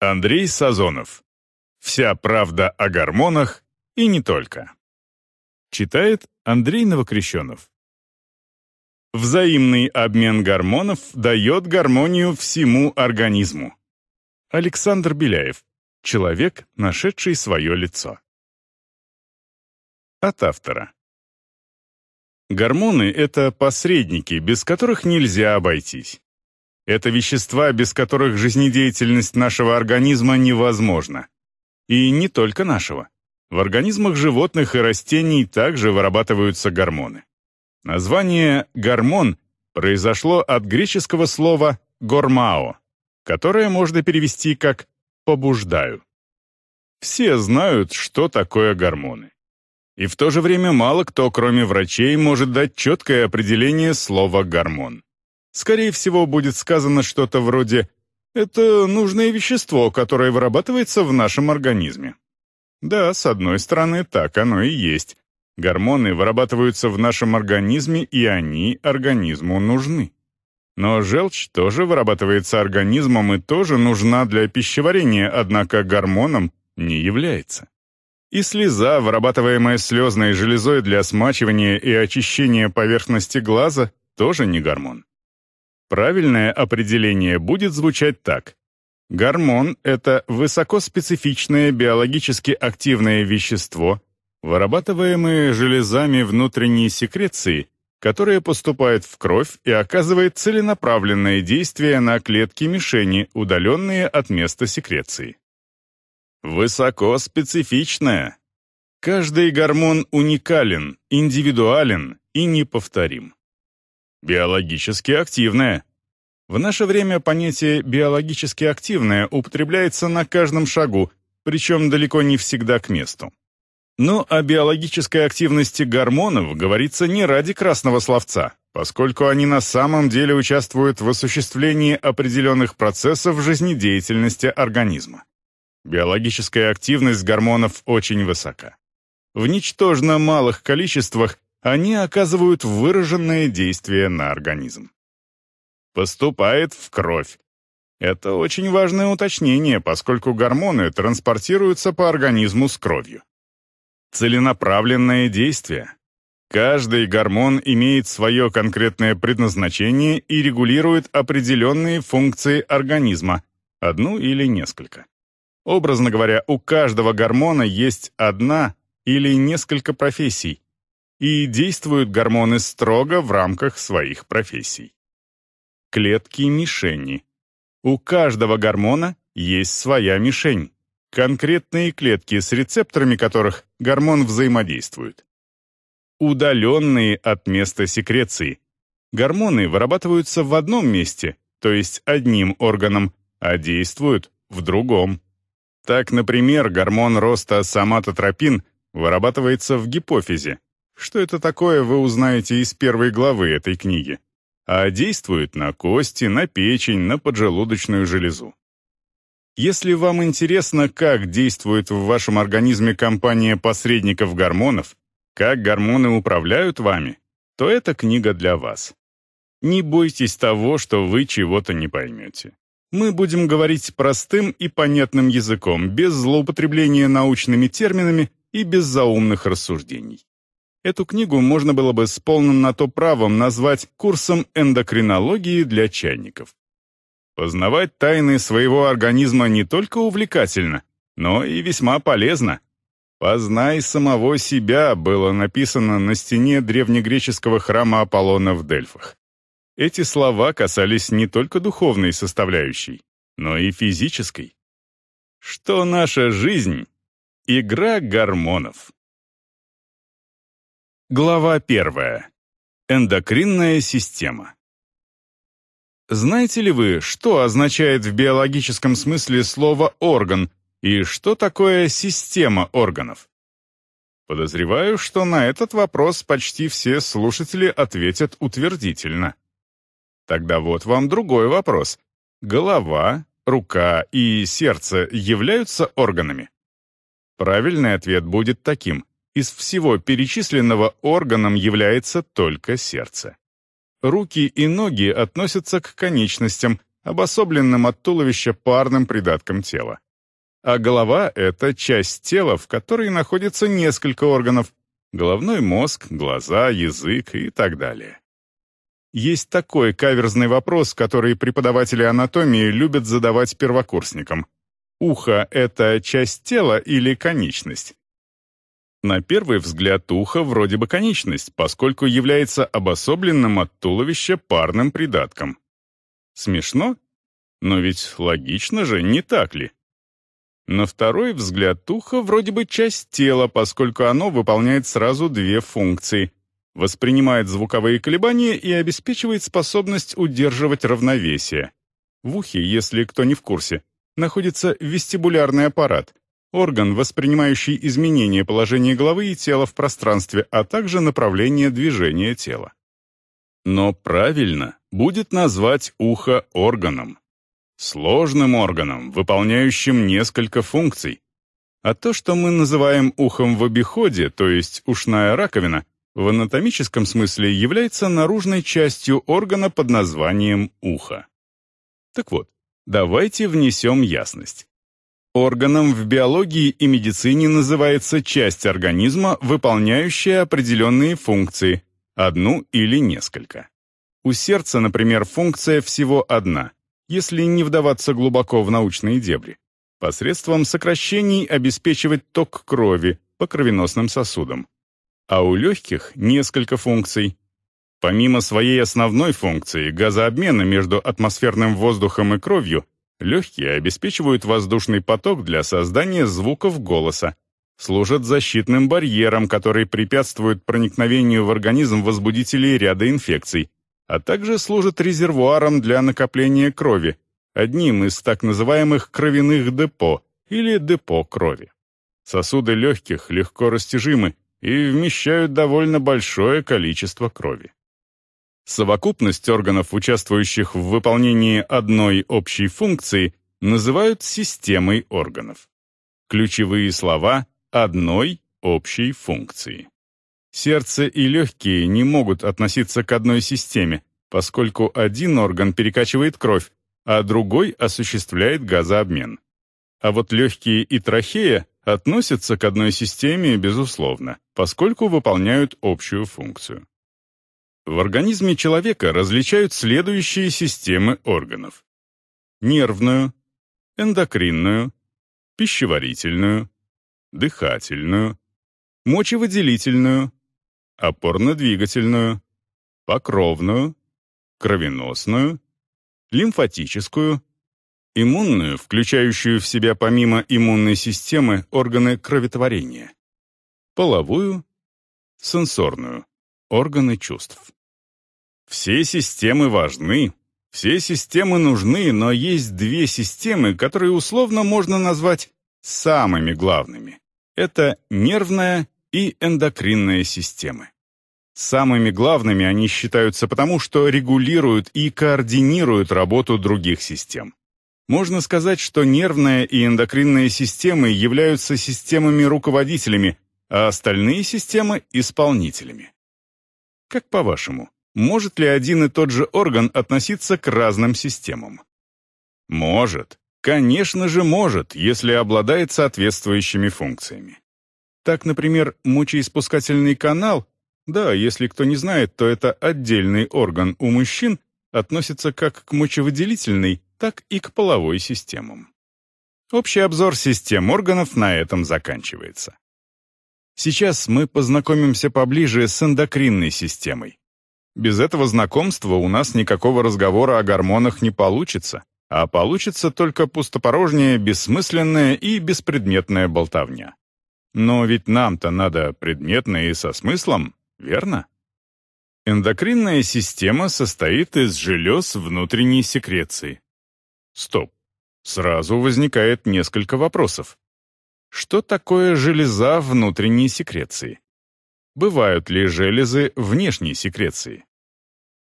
Андрей Сазонов. Вся правда о гормонах и не только. Читает Андрей Новокрещенов. Взаимный обмен гормонов дает гармонию всему организму. Александр Беляев. Человек, нашедший свое лицо. От автора. Гормоны — это посредники, без которых нельзя обойтись. Это вещества, без которых жизнедеятельность нашего организма невозможна. И не только нашего. В организмах животных и растений также вырабатываются гормоны. Название «гормон» произошло от греческого слова «гормао», которое можно перевести как «побуждаю». Все знают, что такое гормоны. И в то же время мало кто, кроме врачей, может дать четкое определение слова «гормон» скорее всего, будет сказано что-то вроде «это нужное вещество, которое вырабатывается в нашем организме». Да, с одной стороны, так оно и есть. Гормоны вырабатываются в нашем организме, и они организму нужны. Но желчь тоже вырабатывается организмом и тоже нужна для пищеварения, однако гормоном не является. И слеза, вырабатываемая слезной железой для смачивания и очищения поверхности глаза, тоже не гормон. Правильное определение будет звучать так. Гормон – это высокоспецифичное биологически активное вещество, вырабатываемое железами внутренней секреции, которое поступает в кровь и оказывает целенаправленное действие на клетки-мишени, удаленные от места секреции. Высокоспецифичное. Каждый гормон уникален, индивидуален и неповторим биологически активная. В наше время понятие «биологически активное» употребляется на каждом шагу, причем далеко не всегда к месту. Но о биологической активности гормонов говорится не ради красного словца, поскольку они на самом деле участвуют в осуществлении определенных процессов жизнедеятельности организма. Биологическая активность гормонов очень высока. В ничтожно малых количествах они оказывают выраженное действие на организм. Поступает в кровь. Это очень важное уточнение, поскольку гормоны транспортируются по организму с кровью. Целенаправленное действие. Каждый гормон имеет свое конкретное предназначение и регулирует определенные функции организма, одну или несколько. Образно говоря, у каждого гормона есть одна или несколько профессий, и действуют гормоны строго в рамках своих профессий. Клетки-мишени. У каждого гормона есть своя мишень, конкретные клетки, с рецепторами которых гормон взаимодействует. Удаленные от места секреции. Гормоны вырабатываются в одном месте, то есть одним органом, а действуют в другом. Так, например, гормон роста соматотропин вырабатывается в гипофизе, что это такое, вы узнаете из первой главы этой книги. А действует на кости, на печень, на поджелудочную железу. Если вам интересно, как действует в вашем организме компания посредников гормонов, как гормоны управляют вами, то эта книга для вас. Не бойтесь того, что вы чего-то не поймете. Мы будем говорить простым и понятным языком, без злоупотребления научными терминами и без заумных рассуждений. Эту книгу можно было бы с полным на то правом назвать курсом эндокринологии для чайников. Познавать тайны своего организма не только увлекательно, но и весьма полезно. «Познай самого себя» было написано на стене древнегреческого храма Аполлона в Дельфах. Эти слова касались не только духовной составляющей, но и физической. Что наша жизнь? Игра гормонов. Глава первая. Эндокринная система. Знаете ли вы, что означает в биологическом смысле слово «орган» и что такое система органов? Подозреваю, что на этот вопрос почти все слушатели ответят утвердительно. Тогда вот вам другой вопрос. Голова, рука и сердце являются органами? Правильный ответ будет таким – из всего перечисленного органом является только сердце. Руки и ноги относятся к конечностям, обособленным от туловища парным придатком тела. А голова — это часть тела, в которой находится несколько органов — головной мозг, глаза, язык и так далее. Есть такой каверзный вопрос, который преподаватели анатомии любят задавать первокурсникам. Ухо — это часть тела или конечность? На первый взгляд ухо вроде бы конечность, поскольку является обособленным от туловища парным придатком. Смешно? Но ведь логично же, не так ли? На второй взгляд ухо вроде бы часть тела, поскольку оно выполняет сразу две функции. Воспринимает звуковые колебания и обеспечивает способность удерживать равновесие. В ухе, если кто не в курсе, находится вестибулярный аппарат — орган, воспринимающий изменение положения головы и тела в пространстве, а также направление движения тела. Но правильно будет назвать ухо органом. Сложным органом, выполняющим несколько функций. А то, что мы называем ухом в обиходе, то есть ушная раковина, в анатомическом смысле является наружной частью органа под названием ухо. Так вот, давайте внесем ясность. Органом в биологии и медицине называется часть организма, выполняющая определенные функции, одну или несколько. У сердца, например, функция всего одна, если не вдаваться глубоко в научные дебри. Посредством сокращений обеспечивать ток крови по кровеносным сосудам. А у легких несколько функций. Помимо своей основной функции газообмена между атмосферным воздухом и кровью, Легкие обеспечивают воздушный поток для создания звуков голоса, служат защитным барьером, который препятствует проникновению в организм возбудителей ряда инфекций, а также служат резервуаром для накопления крови, одним из так называемых кровяных депо или депо крови. Сосуды легких легко растяжимы и вмещают довольно большое количество крови. Совокупность органов, участвующих в выполнении одной общей функции, называют системой органов. Ключевые слова одной общей функции. Сердце и легкие не могут относиться к одной системе, поскольку один орган перекачивает кровь, а другой осуществляет газообмен. А вот легкие и трахея относятся к одной системе, безусловно, поскольку выполняют общую функцию. В организме человека различают следующие системы органов. Нервную, эндокринную, пищеварительную, дыхательную, мочевыделительную, опорно-двигательную, покровную, кровеносную, лимфатическую, иммунную, включающую в себя помимо иммунной системы органы кроветворения, половую, сенсорную, органы чувств. Все системы важны, все системы нужны, но есть две системы, которые условно можно назвать самыми главными. Это нервная и эндокринная системы. Самыми главными они считаются потому, что регулируют и координируют работу других систем. Можно сказать, что нервная и эндокринная системы являются системами-руководителями, а остальные системы — исполнителями. Как по-вашему, может ли один и тот же орган относиться к разным системам? Может. Конечно же может, если обладает соответствующими функциями. Так, например, мочеиспускательный канал, да, если кто не знает, то это отдельный орган у мужчин, относится как к мочевыделительной, так и к половой системам. Общий обзор систем органов на этом заканчивается. Сейчас мы познакомимся поближе с эндокринной системой, без этого знакомства у нас никакого разговора о гормонах не получится, а получится только пустопорожняя, бессмысленная и беспредметная болтовня. Но ведь нам-то надо предметно и со смыслом, верно? Эндокринная система состоит из желез внутренней секреции. Стоп. Сразу возникает несколько вопросов. Что такое железа внутренней секреции? Бывают ли железы внешней секреции?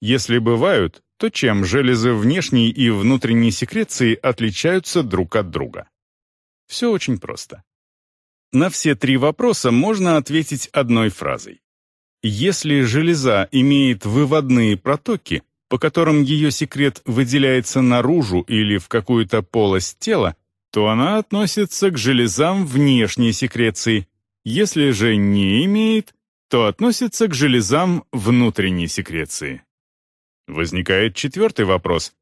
Если бывают, то чем железы внешней и внутренней секреции отличаются друг от друга? Все очень просто. На все три вопроса можно ответить одной фразой. Если железа имеет выводные протоки, по которым ее секрет выделяется наружу или в какую-то полость тела, то она относится к железам внешней секреции. Если же не имеет, то относится к железам внутренней секреции. Возникает четвертый вопрос.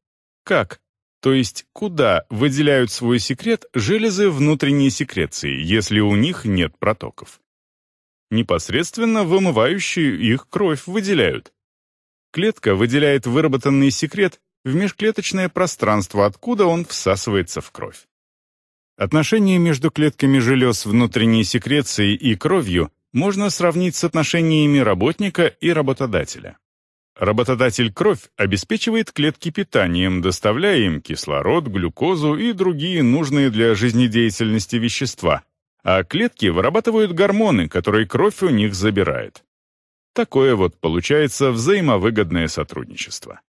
Как, то есть куда выделяют свой секрет железы внутренней секреции, если у них нет протоков? Непосредственно вымывающую их кровь выделяют. Клетка выделяет выработанный секрет в межклеточное пространство, откуда он всасывается в кровь. Отношение между клетками желез внутренней секреции и кровью можно сравнить с отношениями работника и работодателя. Работодатель кровь обеспечивает клетки питанием, доставляя им кислород, глюкозу и другие нужные для жизнедеятельности вещества, а клетки вырабатывают гормоны, которые кровь у них забирает. Такое вот получается взаимовыгодное сотрудничество.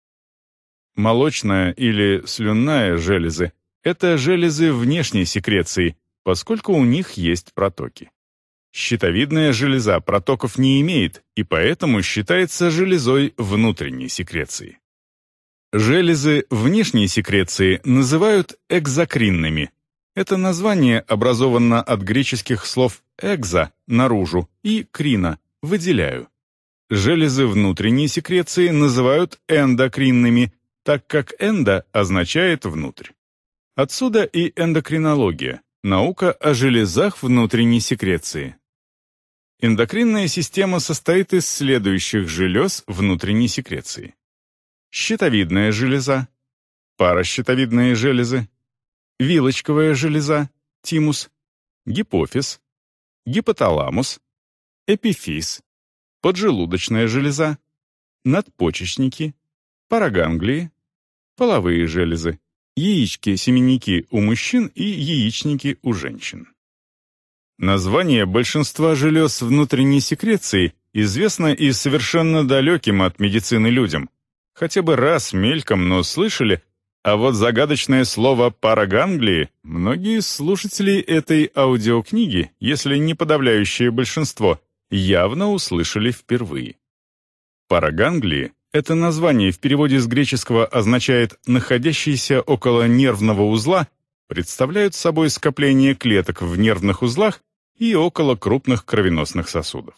Молочная или слюнная железы – это железы внешней секреции, поскольку у них есть протоки. Щитовидная железа протоков не имеет и поэтому считается железой внутренней секреции. Железы внешней секреции называют экзокринными. Это название образовано от греческих слов «экза» — «наружу» и «крина» — «выделяю». Железы внутренней секреции называют эндокринными, так как «эндо» означает «внутрь». Отсюда и эндокринология — наука о железах внутренней секреции, Эндокринная система состоит из следующих желез внутренней секреции. Щитовидная железа, паращитовидные железы, вилочковая железа, тимус, гипофиз, гипоталамус, эпифиз, поджелудочная железа, надпочечники, параганглии, половые железы, яички-семенники у мужчин и яичники у женщин. Название большинства желез внутренней секреции известно и совершенно далеким от медицины людям. Хотя бы раз мельком, но слышали, а вот загадочное слово «параганглии» многие слушатели этой аудиокниги, если не подавляющее большинство, явно услышали впервые. Параганглии — это название в переводе с греческого означает «находящийся около нервного узла» представляют собой скопление клеток в нервных узлах, и около крупных кровеносных сосудов.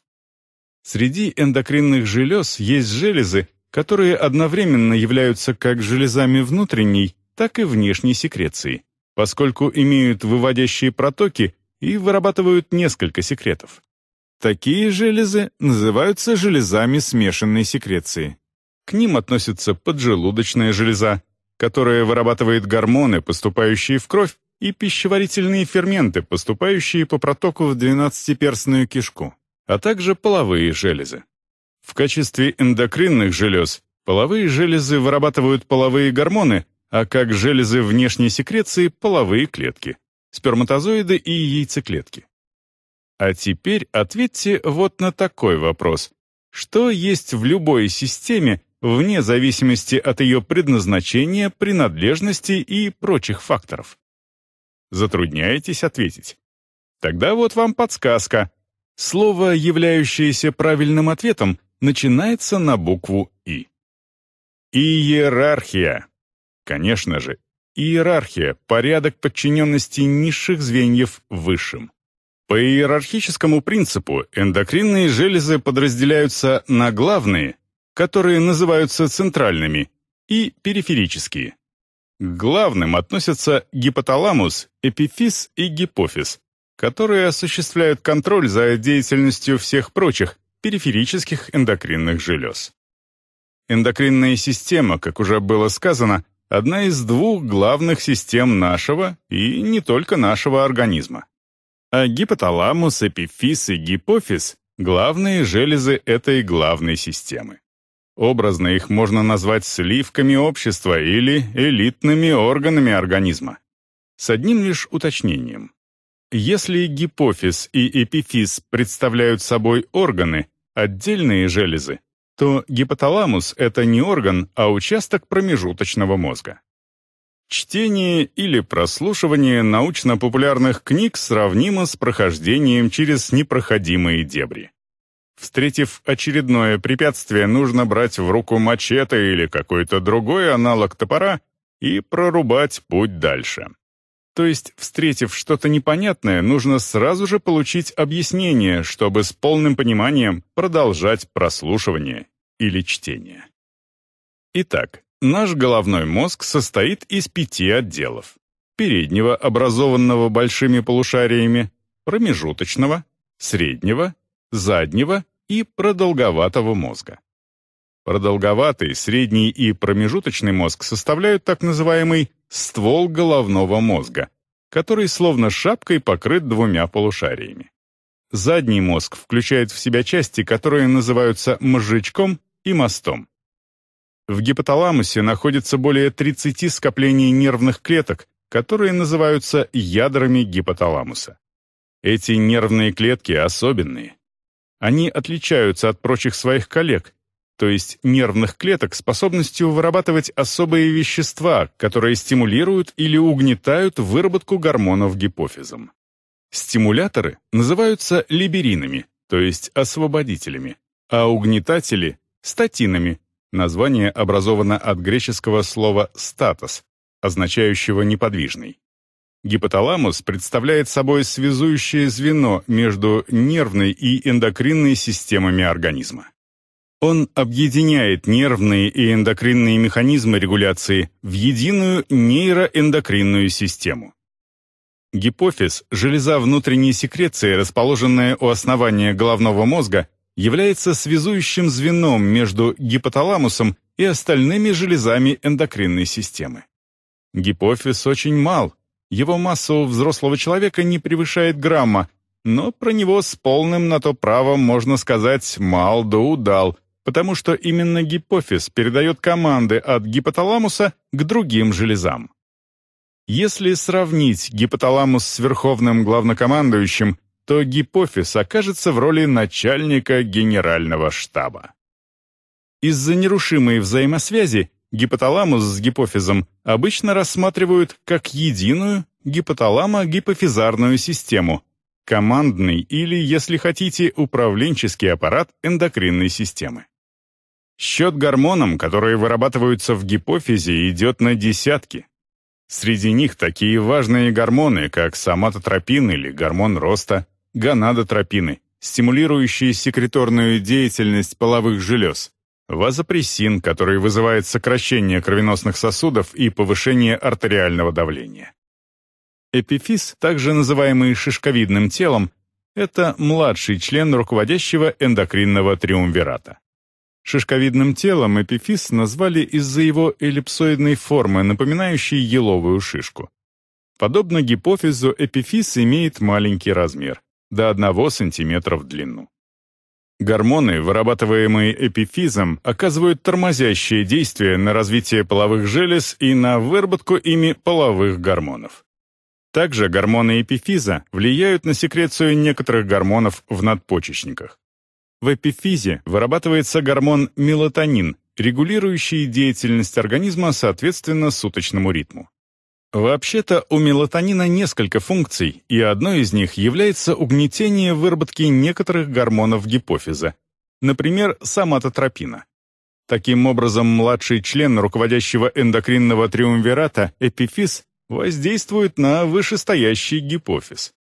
Среди эндокринных желез есть железы, которые одновременно являются как железами внутренней, так и внешней секреции, поскольку имеют выводящие протоки и вырабатывают несколько секретов. Такие железы называются железами смешанной секреции. К ним относится поджелудочная железа, которая вырабатывает гормоны, поступающие в кровь, и пищеварительные ферменты, поступающие по протоку в двенадцатиперстную кишку, а также половые железы. В качестве эндокринных желез половые железы вырабатывают половые гормоны, а как железы внешней секреции – половые клетки, сперматозоиды и яйцеклетки. А теперь ответьте вот на такой вопрос. Что есть в любой системе, вне зависимости от ее предназначения, принадлежности и прочих факторов? Затрудняетесь ответить? Тогда вот вам подсказка. Слово, являющееся правильным ответом, начинается на букву «и». Иерархия. Конечно же, иерархия – порядок подчиненности низших звеньев высшим. По иерархическому принципу эндокринные железы подразделяются на главные, которые называются центральными, и периферические, к главным относятся гипоталамус, эпифиз и гипофиз, которые осуществляют контроль за деятельностью всех прочих периферических эндокринных желез. Эндокринная система, как уже было сказано, одна из двух главных систем нашего и не только нашего организма. А гипоталамус, эпифиз и гипофиз – главные железы этой главной системы. Образно их можно назвать сливками общества или элитными органами организма. С одним лишь уточнением. Если гипофиз и эпифиз представляют собой органы, отдельные железы, то гипоталамус — это не орган, а участок промежуточного мозга. Чтение или прослушивание научно-популярных книг сравнимо с прохождением через непроходимые дебри. Встретив очередное препятствие, нужно брать в руку мачете или какой-то другой аналог топора и прорубать путь дальше. То есть, встретив что-то непонятное, нужно сразу же получить объяснение, чтобы с полным пониманием продолжать прослушивание или чтение. Итак, наш головной мозг состоит из пяти отделов. Переднего, образованного большими полушариями, промежуточного, среднего, заднего и продолговатого мозга. Продолговатый, средний и промежуточный мозг составляют так называемый ствол головного мозга, который словно шапкой покрыт двумя полушариями. Задний мозг включает в себя части, которые называются мозжечком и мостом. В гипоталамусе находится более 30 скоплений нервных клеток, которые называются ядрами гипоталамуса. Эти нервные клетки особенные. Они отличаются от прочих своих коллег, то есть нервных клеток, способностью вырабатывать особые вещества, которые стимулируют или угнетают выработку гормонов гипофизом. Стимуляторы называются либеринами, то есть освободителями, а угнетатели – статинами. Название образовано от греческого слова «статос», означающего «неподвижный». Гипоталамус представляет собой связующее звено между нервной и эндокринной системами организма. Он объединяет нервные и эндокринные механизмы регуляции в единую нейроэндокринную систему. Гипофиз, железа внутренней секреции, расположенная у основания головного мозга, является связующим звеном между гипоталамусом и остальными железами эндокринной системы. Гипофиз очень мал, его масса у взрослого человека не превышает грамма, но про него с полным на то правом можно сказать «мал да удал», потому что именно гипофиз передает команды от гипоталамуса к другим железам. Если сравнить гипоталамус с верховным главнокомандующим, то гипофиз окажется в роли начальника генерального штаба. Из-за нерушимой взаимосвязи гипоталамус с гипофизом обычно рассматривают как единую гипоталамо-гипофизарную систему, командный или, если хотите, управленческий аппарат эндокринной системы. Счет гормонам, которые вырабатываются в гипофизе, идет на десятки. Среди них такие важные гормоны, как соматотропин или гормон роста, гонадотропины, стимулирующие секреторную деятельность половых желез, вазопрессин, который вызывает сокращение кровеносных сосудов и повышение артериального давления. Эпифиз, также называемый шишковидным телом, это младший член руководящего эндокринного триумвирата. Шишковидным телом эпифиз назвали из-за его эллипсоидной формы, напоминающей еловую шишку. Подобно гипофизу, эпифиз имеет маленький размер, до 1 см в длину. Гормоны, вырабатываемые эпифизом, оказывают тормозящее действие на развитие половых желез и на выработку ими половых гормонов. Также гормоны эпифиза влияют на секрецию некоторых гормонов в надпочечниках. В эпифизе вырабатывается гормон мелатонин, регулирующий деятельность организма соответственно суточному ритму. Вообще-то у мелатонина несколько функций, и одной из них является угнетение выработки некоторых гормонов гипофиза, например, соматотропина. Таким образом, младший член руководящего эндокринного триумвирата, эпифиз, воздействует на вышестоящий гипофиз.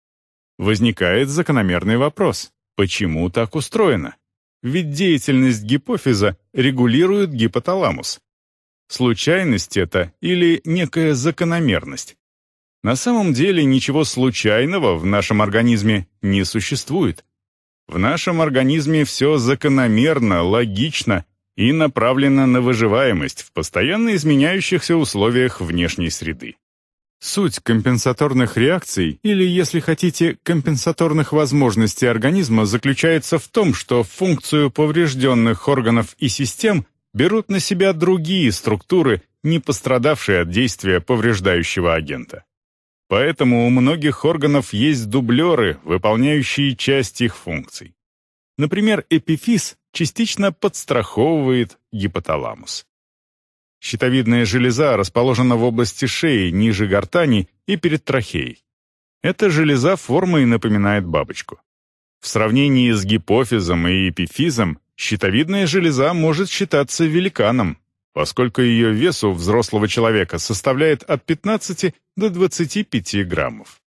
Возникает закономерный вопрос, почему так устроено? Ведь деятельность гипофиза регулирует гипоталамус. Случайность это или некая закономерность? На самом деле ничего случайного в нашем организме не существует. В нашем организме все закономерно, логично и направлено на выживаемость в постоянно изменяющихся условиях внешней среды. Суть компенсаторных реакций, или, если хотите, компенсаторных возможностей организма заключается в том, что функцию поврежденных органов и систем берут на себя другие структуры, не пострадавшие от действия повреждающего агента. Поэтому у многих органов есть дублеры, выполняющие часть их функций. Например, эпифиз частично подстраховывает гипоталамус. Щитовидная железа расположена в области шеи, ниже гортани и перед трахеей. Эта железа формой напоминает бабочку. В сравнении с гипофизом и эпифизом щитовидная железа может считаться великаном, поскольку ее вес у взрослого человека составляет от 15 до 25 граммов.